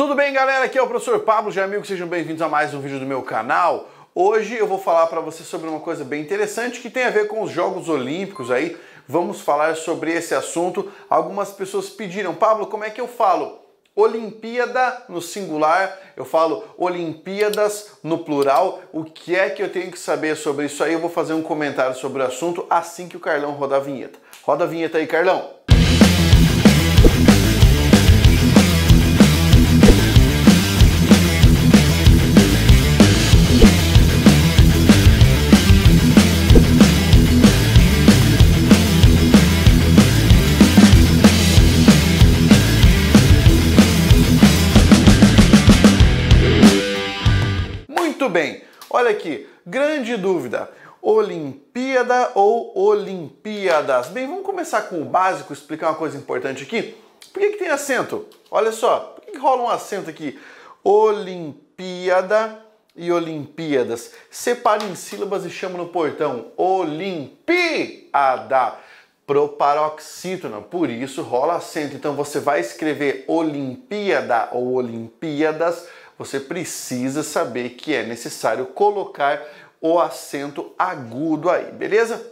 Tudo bem, galera? Aqui é o professor Pablo Amigo. sejam bem-vindos a mais um vídeo do meu canal. Hoje eu vou falar para você sobre uma coisa bem interessante que tem a ver com os Jogos Olímpicos aí. Vamos falar sobre esse assunto. Algumas pessoas pediram, Pablo, como é que eu falo? Olimpíada no singular, eu falo Olimpíadas no plural. O que é que eu tenho que saber sobre isso aí? Eu vou fazer um comentário sobre o assunto assim que o Carlão rodar a vinheta. Roda a vinheta aí, Carlão! bem, olha aqui, grande dúvida. Olimpíada ou Olimpíadas? Bem, vamos começar com o básico, explicar uma coisa importante aqui. Por que, que tem acento? Olha só, por que, que rola um acento aqui? Olimpíada e Olimpíadas. Separa em sílabas e chama no portão Olimpíada pro paroxítono, por isso rola acento. Então você vai escrever Olimpíada ou Olimpíadas você precisa saber que é necessário colocar o acento agudo aí, beleza?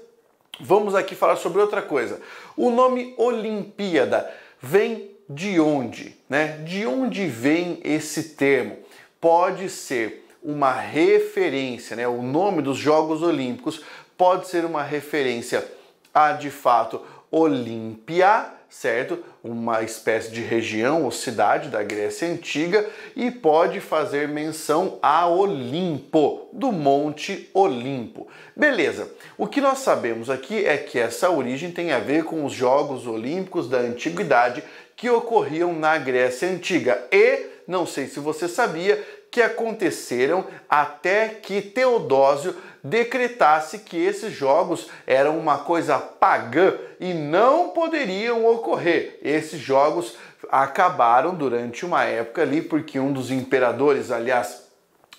Vamos aqui falar sobre outra coisa. O nome Olimpíada vem de onde, né? De onde vem esse termo? Pode ser uma referência, né? O nome dos Jogos Olímpicos pode ser uma referência a de fato Olimpia certo? Uma espécie de região ou cidade da Grécia Antiga e pode fazer menção a Olimpo, do Monte Olimpo. Beleza, o que nós sabemos aqui é que essa origem tem a ver com os Jogos Olímpicos da Antiguidade que ocorriam na Grécia Antiga e, não sei se você sabia, que aconteceram até que Teodósio decretasse que esses jogos eram uma coisa pagã e não poderiam ocorrer. Esses jogos acabaram durante uma época ali, porque um dos imperadores, aliás,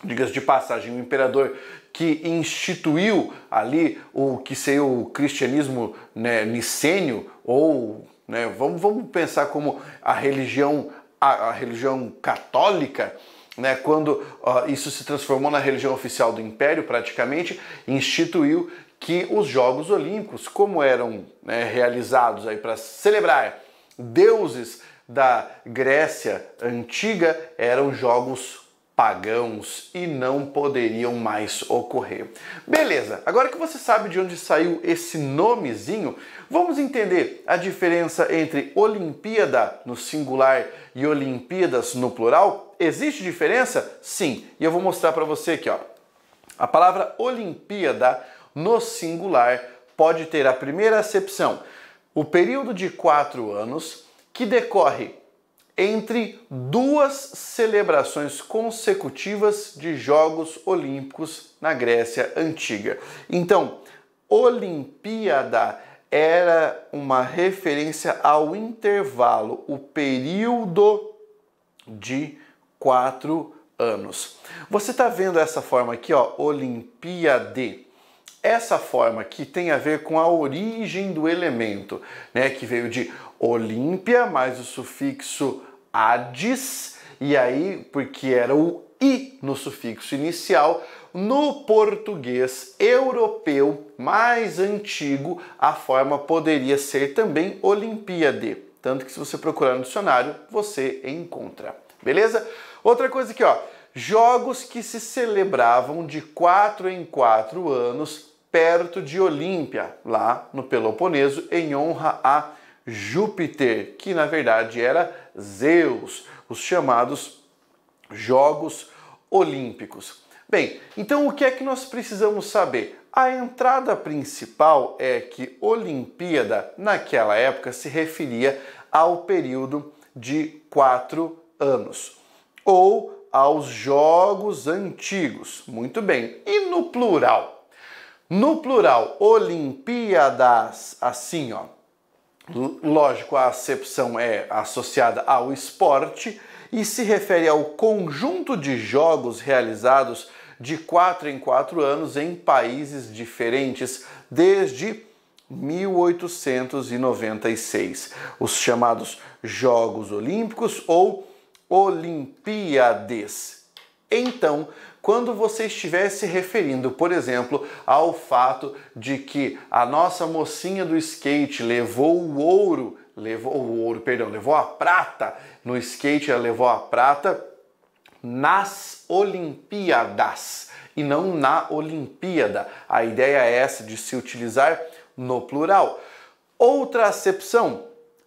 diga-se de passagem, um imperador que instituiu ali o que seria o cristianismo né, nicênio, ou né, vamos, vamos pensar como a religião, a, a religião católica, né, quando ó, isso se transformou na religião oficial do Império, praticamente, instituiu que os Jogos Olímpicos, como eram né, realizados para celebrar deuses da Grécia antiga, eram jogos pagãos e não poderiam mais ocorrer. Beleza, agora que você sabe de onde saiu esse nomezinho, vamos entender a diferença entre Olimpíada no singular e Olimpíadas no plural? Existe diferença? Sim, e eu vou mostrar para você aqui, ó. A palavra Olimpíada no singular pode ter a primeira acepção, o período de quatro anos que decorre entre duas celebrações consecutivas de Jogos Olímpicos na Grécia Antiga. Então, Olimpíada era uma referência ao intervalo, o período de quatro anos. Você está vendo essa forma aqui, ó, Olimpíade. Essa forma que tem a ver com a origem do elemento, né, que veio de Olímpia mais o sufixo Hades, e aí, porque era o I no sufixo inicial, no português europeu mais antigo, a forma poderia ser também Olimpíade. Tanto que se você procurar no dicionário, você encontra. Beleza? Outra coisa aqui, ó. Jogos que se celebravam de 4 em 4 anos perto de Olímpia, lá no Peloponeso, em honra a Júpiter, que na verdade era Zeus, os chamados Jogos Olímpicos. Bem, então o que é que nós precisamos saber? A entrada principal é que Olimpíada, naquela época, se referia ao período de quatro anos, ou aos Jogos Antigos. Muito bem. E no plural? No plural, Olimpíadas, assim, ó. Lógico, a acepção é associada ao esporte e se refere ao conjunto de jogos realizados de 4 em 4 anos em países diferentes desde 1896. Os chamados Jogos Olímpicos ou Olimpíades então, quando você estiver se referindo, por exemplo, ao fato de que a nossa mocinha do skate levou o ouro, levou o ouro, perdão, levou a prata no skate, ela levou a prata nas Olimpíadas e não na Olimpíada. A ideia é essa de se utilizar no plural. Outra acepção,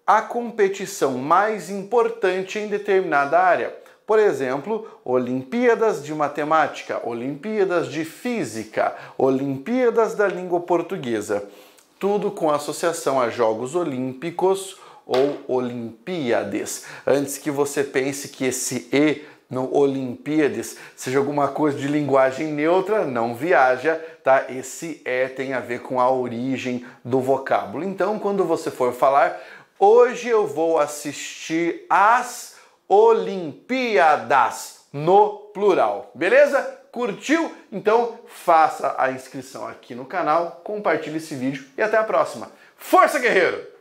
a competição mais importante em determinada área. Por exemplo, Olimpíadas de Matemática, Olimpíadas de Física, Olimpíadas da Língua Portuguesa. Tudo com associação a Jogos Olímpicos ou Olimpíades. Antes que você pense que esse E no Olimpíades seja alguma coisa de linguagem neutra, não viaja, tá? Esse e tem a ver com a origem do vocábulo. Então, quando você for falar, hoje eu vou assistir às Olimpíadas no plural. Beleza? Curtiu? Então faça a inscrição aqui no canal, compartilhe esse vídeo e até a próxima. Força, guerreiro!